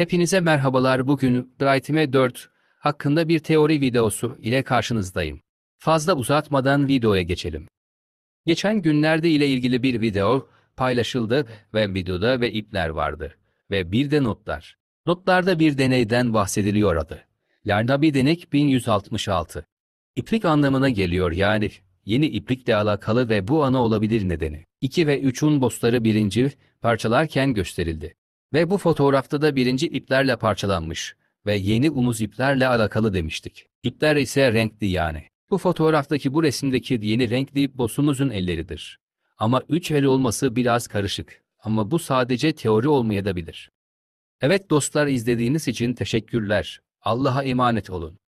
Hepinize merhabalar bugün Brightime 4 hakkında bir teori videosu ile karşınızdayım. Fazla uzatmadan videoya geçelim. Geçen günlerde ile ilgili bir video paylaşıldı ve videoda ve ipler vardı. Ve bir de notlar. Notlarda bir deneyden bahsediliyor adı. Larda denek 1166. İplik anlamına geliyor yani yeni iplikle alakalı ve bu ana olabilir nedeni. 2 ve 3'ün bossları birinci parçalarken gösterildi. Ve bu fotoğrafta da birinci iplerle parçalanmış ve yeni umuz iplerle alakalı demiştik. İpler ise renkli yani. Bu fotoğraftaki bu resimdeki yeni renkli ip bossumuzun elleridir. Ama üç el olması biraz karışık. Ama bu sadece teori olmayabilir. Evet dostlar izlediğiniz için teşekkürler. Allah'a emanet olun.